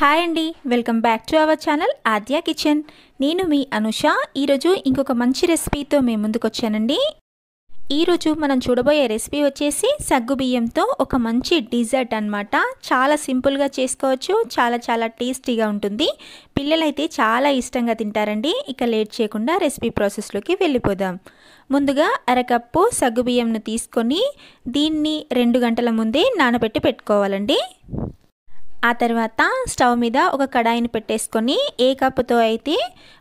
hi అండి welcome back to our channel Aadya kitchen నేను మీ అనుష ఈరోజు ఇంకొక మంచి రెసిపీతో మేము ముందుకు వచ్చానండి ఈరోజు మనం చూడబోయే రెసిపీ వచ్చేసి సగ్గు బియ్యంతో ఒక మంచి డిజర్ట్ అనమాట చాలా సింపుల్గా చేసుకోవచ్చు చాలా చాలా టేస్టీగా ఉంటుంది పిల్లలైతే చాలా ఇష్టంగా తింటారండి ఇక లేట్ చేయకుండా రెసిపీ ప్రాసెస్లోకి వెళ్ళిపోదాం ముందుగా అరకప్పు సగ్గు బియ్యంను తీసుకొని దీన్ని రెండు గంటల ముందే నానబెట్టి పెట్టుకోవాలండి ఆ తర్వాత స్టవ్ మీద ఒక కడాయిని పెట్టేసుకొని ఏ కప్పుతో అయితే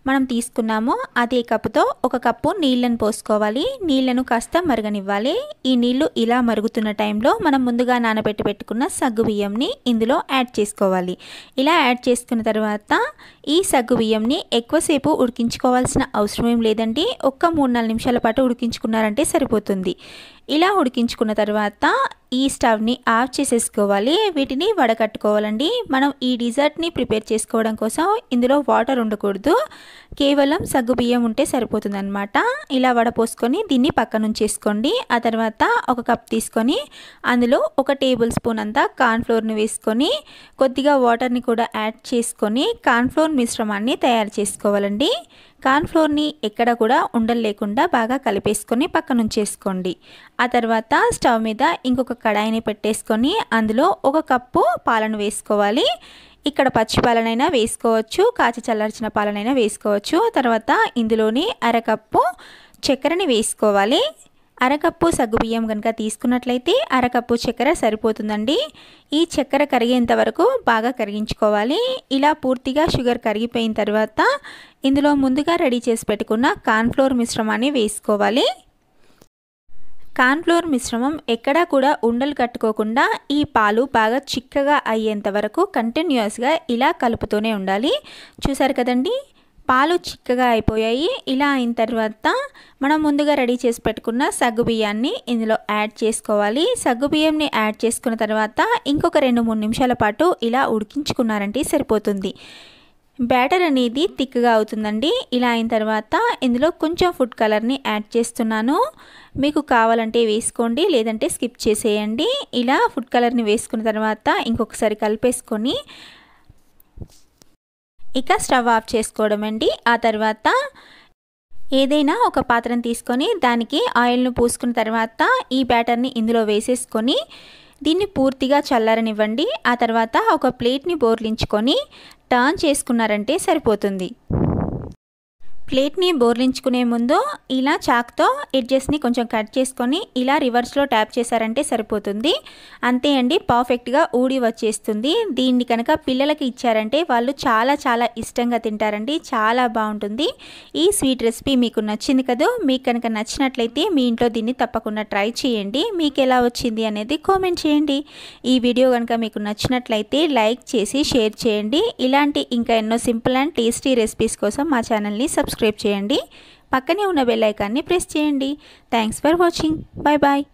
మనం తీసుకున్నామో అదే కప్పుతో ఒక కప్పు నీళ్ళను పోసుకోవాలి నీళ్లను కాస్త మరగనివ్వాలి ఈ నీళ్లు ఇలా మరుగుతున్న టైంలో మనం ముందుగా నానబెట్టి పెట్టుకున్న సగ్గు బియ్యంని ఇందులో యాడ్ చేసుకోవాలి ఇలా యాడ్ చేసుకున్న తర్వాత ఈ సగ్గు బియ్యంని ఎక్కువసేపు ఉడికించుకోవాల్సిన అవసరం ఏం లేదండి ఒక్క మూడు నాలుగు నిమిషాల పాటు ఉడికించుకున్నారంటే సరిపోతుంది ఇలా ఉడికించుకున్న తర్వాత ఈ స్టవ్ని ఆఫ్ చేసేసుకోవాలి వీటిని వడకట్టుకోవాలండి మనం ఈ డిజర్ట్ని ప్రిపేర్ చేసుకోవడం కోసం ఇందులో వాటర్ ఉండకూడదు కేవలం సగ్గు బియ్యం ఉంటే సరిపోతుందన్నమాట ఇలా వడపోసుకొని దీన్ని పక్క నుంచేసుకోండి ఆ తర్వాత ఒక కప్ తీసుకొని అందులో ఒక టేబుల్ స్పూన్ అంతా కార్న్ఫ్లోర్ని వేసుకొని కొద్దిగా వాటర్ని కూడా యాడ్ చేసుకొని కార్న్ఫ్లోర్ మిశ్రమాన్ని తయారు చేసుకోవాలండి కార్న్ఫ్లోర్ని ఎక్కడ కూడా ఉండలు లేకుండా బాగా కలిపేసుకొని పక్కనుంచేసుకోండి ఆ తర్వాత స్టవ్ మీద ఇంకొక కడాయిని పెట్టేసుకొని అందులో ఒక కప్పు పాలను వేసుకోవాలి ఇక్కడ పచ్చి పాలనైనా వేసుకోవచ్చు కాచి చల్లార్చిన పాలనైనా వేసుకోవచ్చు తర్వాత ఇందులోని అరకప్పు చక్కెరని వేసుకోవాలి అరకప్పు సగ్గుబియ్యం కనుక తీసుకున్నట్లయితే అరకప్పు చక్కెర సరిపోతుందండి ఈ చక్కెర కరిగేంత వరకు బాగా కరిగించుకోవాలి ఇలా పూర్తిగా షుగర్ కరిగిపోయిన తర్వాత ఇందులో ముందుగా రెడీ చేసి పెట్టుకున్న కార్న్ఫ్లోర్ మిశ్రమాన్ని వేసుకోవాలి కార్న్ఫ్లోర్ మిశ్రమం ఎక్కడా కూడా ఉండలు కట్టుకోకుండా ఈ పాలు బాగా చిక్కగా అయ్యేంత వరకు కంటిన్యూస్గా ఇలా కలుపుతూనే ఉండాలి చూసారు కదండీ పాలు చిక్కగా అయిపోయాయి ఇలా అయిన తర్వాత మనం ముందుగా రెడీ చేసి పెట్టుకున్న సగ్గు బియ్యాన్ని ఇందులో యాడ్ చేసుకోవాలి సగ్గు బియ్యంని యాడ్ చేసుకున్న తర్వాత ఇంకొక రెండు మూడు నిమిషాల పాటు ఇలా ఉడికించుకున్నారంటే సరిపోతుంది బ్యాటర్ అనేది థిక్గా అవుతుందండి ఇలా అయిన తర్వాత ఇందులో కొంచెం ఫుడ్ కలర్ని యాడ్ చేస్తున్నాను మీకు కావాలంటే వేసుకోండి లేదంటే స్కిప్ చేసేయండి ఇలా ఫుడ్ కలర్ని వేసుకున్న తర్వాత ఇంకొకసారి కలిపేసుకొని ఇక స్టవ్ ఆఫ్ చేసుకోవడం అండి ఆ తర్వాత ఏదైనా ఒక పాత్రను తీసుకొని దానికి ఆయిల్ను పూసుకున్న తర్వాత ఈ బ్యాటర్ని ఇందులో వేసేసుకొని దీన్ని పూర్తిగా చల్లారనివ్వండి ఆ తర్వాత ఒక ప్లేట్ని బోర్లించుకొని టర్న్ చేసుకున్నారంటే సరిపోతుంది ప్లేట్ని బోర్లించుకునే ముందు ఇలా చాక్తో ఎడ్జెస్ని కొంచెం కట్ చేసుకొని ఇలా రివర్స్లో ట్యాప్ చేశారంటే సరిపోతుంది అంతే అండి పర్ఫెక్ట్గా ఊడి వచ్చేస్తుంది దీన్ని కనుక పిల్లలకి ఇచ్చారంటే వాళ్ళు చాలా చాలా ఇష్టంగా తింటారండి చాలా బాగుంటుంది ఈ స్వీట్ రెసిపీ మీకు నచ్చింది కదా మీకు కనుక నచ్చినట్లయితే మీ ఇంట్లో దీన్ని తప్పకుండా ట్రై చేయండి మీకు ఎలా వచ్చింది అనేది కామెంట్ చేయండి ఈ వీడియో కనుక మీకు నచ్చినట్లయితే లైక్ చేసి షేర్ చేయండి ఇలాంటి ఇంకా ఎన్నో సింపుల్ అండ్ టేస్టీ రెసిపీస్ కోసం మా ఛానల్ని సబ్స్క్రైబ్ సబ్స్క్రైబ్ చేయండి పక్కనే ఉన్న బెల్లైకాన్ని ప్రెస్ చేయండి thanks for watching bye bye